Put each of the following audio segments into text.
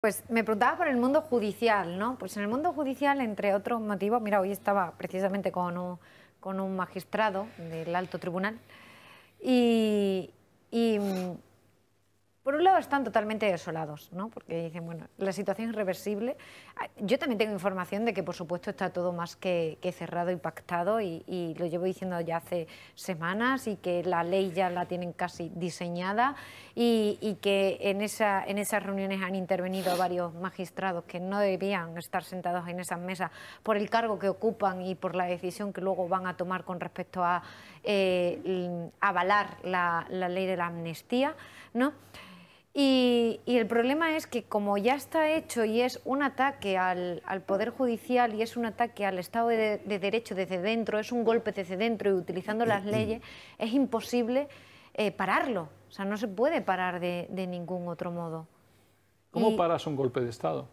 Pues me preguntaba por el mundo judicial, ¿no? Pues en el mundo judicial, entre otros motivos, mira, hoy estaba precisamente con un, con un magistrado del alto tribunal y, están totalmente desolados, ¿no? Porque dicen, bueno, la situación es irreversible. Ah, yo también tengo información de que, por supuesto, está todo más que, cerrado y pactado y, lo llevo diciendo ya hace semanas y que la ley ya la tienen casi diseñada y, que en, esas reuniones han intervenido varios magistrados que no debían estar sentados en esas mesas por el cargo que ocupan y por la decisión que luego van a tomar con respecto a eh, avalar la, la ley de la amnistía, ¿no? Y, el problema es que como ya está hecho y es un ataque al, Poder Judicial y es un ataque al Estado de, Derecho desde dentro, es un golpe desde dentro y utilizando las mm, mm. leyes, es imposible eh, pararlo. O sea, no se puede parar de, ningún otro modo. ¿Cómo paras un golpe de Estado?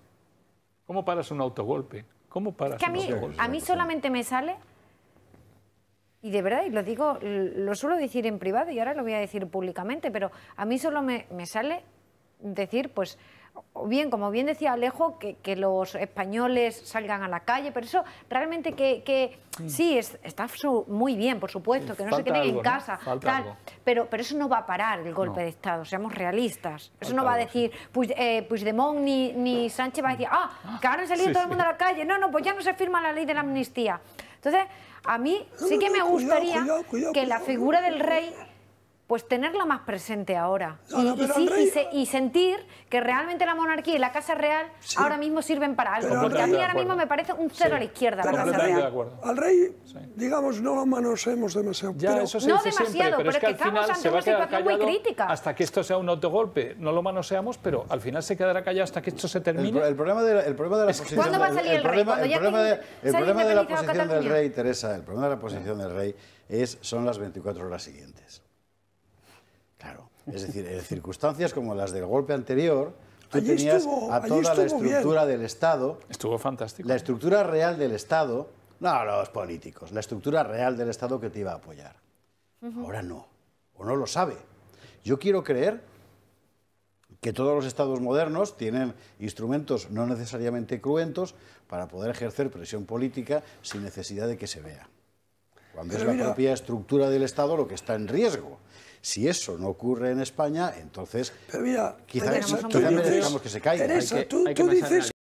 ¿Cómo paras un autogolpe? ¿Cómo paras es que a mí, solamente me sale y de verdad, y lo digo, lo suelo decir en privado y ahora lo voy a decir públicamente, pero a mí solo me sale decir, pues, bien, como bien decía Alejo, que, los españoles salgan a la calle, pero eso realmente que, que mm. sí, está muy bien, por supuesto, que no se queden en casa, tal, pero, pero eso no va a parar el golpe de Estado, seamos realistas. eso no va a decir, pues, eh, Puigdemont ni, ni Sánchez va a decir, ah, ah que ahora han salido todo el mundo a la calle, no, no, pues ya no se firma la ley de la amnistía. Entonces, a mí sí que me gustaría que la figura del rey pues tenerla más presente ahora. y, sentir que realmente la monarquía y la Casa Real ahora mismo sirven para algo. porque a mí ahora mismo me parece un cero a la izquierda la Casa Real. Al rey, digamos, no lo manoseemos demasiado. no demasiado, pero, es que, al se va a muy crítica. hasta que esto sea un autogolpe. No lo manoseamos, pero al final se quedará callado hasta que esto se termine. El, problema, de la, posición... del rey, Teresa, el problema de la posición del rey es, son las 24 horas siguientes. Es decir, en circunstancias como las del golpe anterior, tú tenías a toda la estructura del Estado. Estuvo fantástico. La estructura real del Estado, no a los políticos, la estructura real del Estado que te iba a apoyar. Ahora no, o no lo sabe. Yo quiero creer que todos los estados modernos tienen instrumentos no necesariamente cruentos para poder ejercer presión política sin necesidad de que se vea. Cuando es la propia estructura del Estado lo que está en riesgo. Si eso no ocurre en España, entonces Pero mira, quizás quizá, quizá merezcamos que se caiga. Teresa, hay que, tú, hay que tú dices...